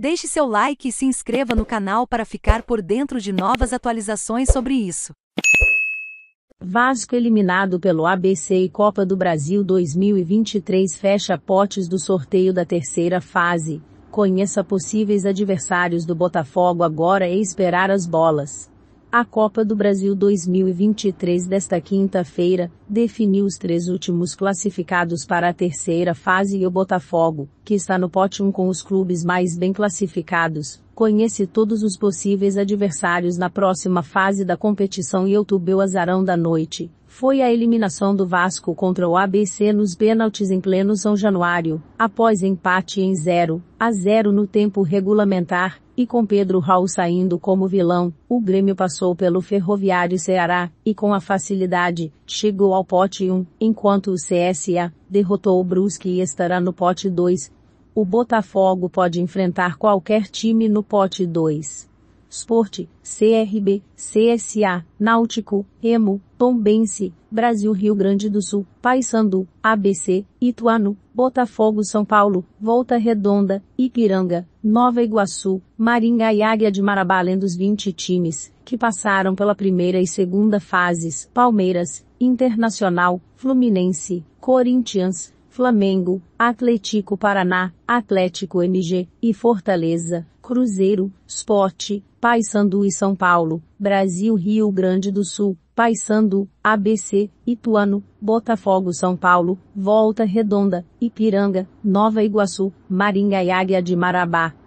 Deixe seu like e se inscreva no canal para ficar por dentro de novas atualizações sobre isso. Vasco eliminado pelo ABC e Copa do Brasil 2023 fecha potes do sorteio da terceira fase. Conheça possíveis adversários do Botafogo agora e esperar as bolas. A Copa do Brasil 2023 desta quinta-feira definiu os três últimos classificados para a terceira fase e o Botafogo, que está no pote 1 com os clubes mais bem classificados, conhece todos os possíveis adversários na próxima fase da competição e o azarão da noite. Foi a eliminação do Vasco contra o ABC nos pênaltis em pleno São Januário, após empate em 0 a 0 no tempo regulamentar, e com Pedro Raul saindo como vilão, o Grêmio passou pelo Ferroviário Ceará, e com a facilidade, chegou ao pote 1, enquanto o CSA, derrotou o Brusque e estará no pote 2. O Botafogo pode enfrentar qualquer time no pote 2. Sport, CRB, CSA, Náutico, Emo, Tombense, Brasil Rio Grande do Sul, Paysandu, ABC, Ituano, Botafogo São Paulo, Volta Redonda, Ipiranga, Nova Iguaçu, Maringá e Águia de Marabá além dos 20 times, que passaram pela primeira e segunda fases, Palmeiras, Internacional, Fluminense, Corinthians, Flamengo, Atlético Paraná, Atlético MG e Fortaleza, Cruzeiro, Sport, Paysandu e São Paulo, Brasil Rio Grande do Sul, Paysandu, ABC, Ituano, Botafogo São Paulo, Volta Redonda, Ipiranga, Nova Iguaçu, Maringá e Águia de Marabá.